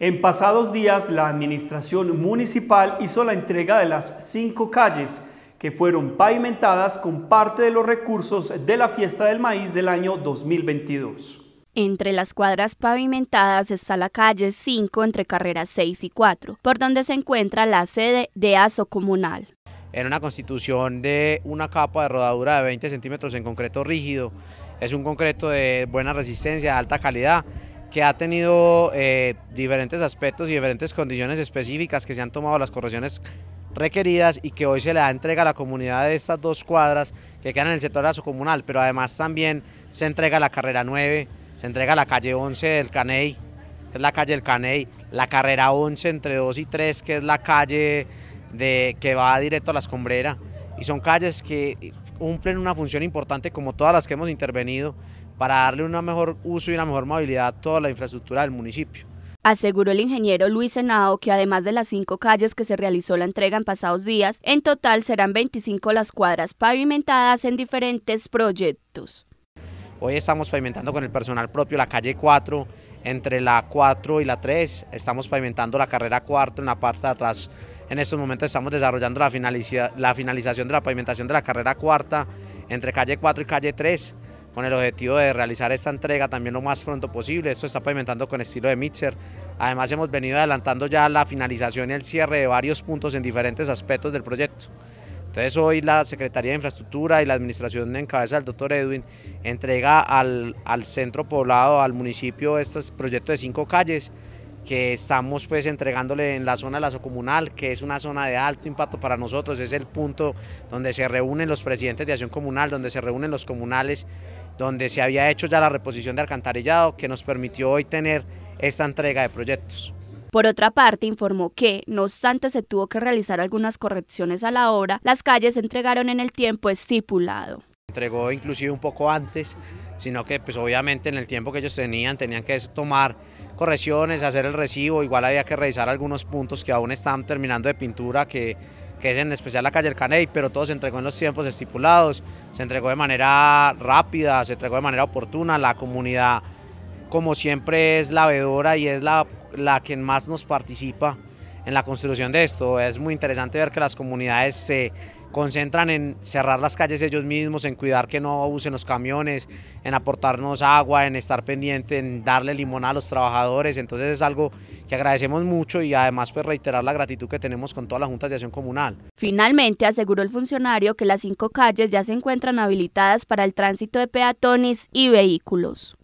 En pasados días, la administración municipal hizo la entrega de las cinco calles que fueron pavimentadas con parte de los recursos de la fiesta del maíz del año 2022. Entre las cuadras pavimentadas está la calle 5 entre carreras 6 y 4, por donde se encuentra la sede de ASO Comunal. En una constitución de una capa de rodadura de 20 centímetros en concreto rígido, es un concreto de buena resistencia, de alta calidad, que ha tenido eh, diferentes aspectos y diferentes condiciones específicas que se han tomado las correcciones requeridas y que hoy se le da entrega a la comunidad de estas dos cuadras que quedan en el sector de comunal, pero además también se entrega la carrera 9, se entrega la calle 11 del Caney, es la calle del Caney, la carrera 11 entre 2 y 3, que es la calle de, que va directo a la escombrera, y son calles que cumplen una función importante como todas las que hemos intervenido, para darle un mejor uso y una mejor movilidad a toda la infraestructura del municipio. Aseguró el ingeniero Luis Senado que además de las cinco calles que se realizó la entrega en pasados días, en total serán 25 las cuadras pavimentadas en diferentes proyectos. Hoy estamos pavimentando con el personal propio la calle 4, entre la 4 y la 3, estamos pavimentando la carrera 4 en la parte de atrás. En estos momentos estamos desarrollando la, finalización de la pavimentación de la carrera 4, entre calle 4 y calle 3 con el objetivo de realizar esta entrega también lo más pronto posible. Esto está pavimentando con estilo de mixer. Además hemos venido adelantando ya la finalización y el cierre de varios puntos en diferentes aspectos del proyecto. Entonces hoy la Secretaría de Infraestructura y la Administración en cabeza del doctor Edwin entrega al, al centro poblado, al municipio, este proyecto de cinco calles que estamos pues entregándole en la zona de la comunal que es una zona de alto impacto para nosotros, es el punto donde se reúnen los presidentes de acción comunal, donde se reúnen los comunales donde se había hecho ya la reposición de alcantarillado que nos permitió hoy tener esta entrega de proyectos. Por otra parte, informó que, no obstante se tuvo que realizar algunas correcciones a la obra, las calles se entregaron en el tiempo estipulado. Entregó inclusive un poco antes, sino que pues obviamente en el tiempo que ellos tenían tenían que tomar correcciones, hacer el recibo, igual había que revisar algunos puntos que aún están terminando de pintura que que es en especial la calle El Caney, pero todo se entregó en los tiempos estipulados, se entregó de manera rápida, se entregó de manera oportuna, la comunidad como siempre es la vedora y es la, la que más nos participa en la construcción de esto. Es muy interesante ver que las comunidades se concentran en cerrar las calles ellos mismos, en cuidar que no usen los camiones, en aportarnos agua, en estar pendiente, en darle limón a los trabajadores. Entonces es algo que agradecemos mucho y además pues reiterar la gratitud que tenemos con toda la Junta de Acción Comunal. Finalmente aseguró el funcionario que las cinco calles ya se encuentran habilitadas para el tránsito de peatones y vehículos.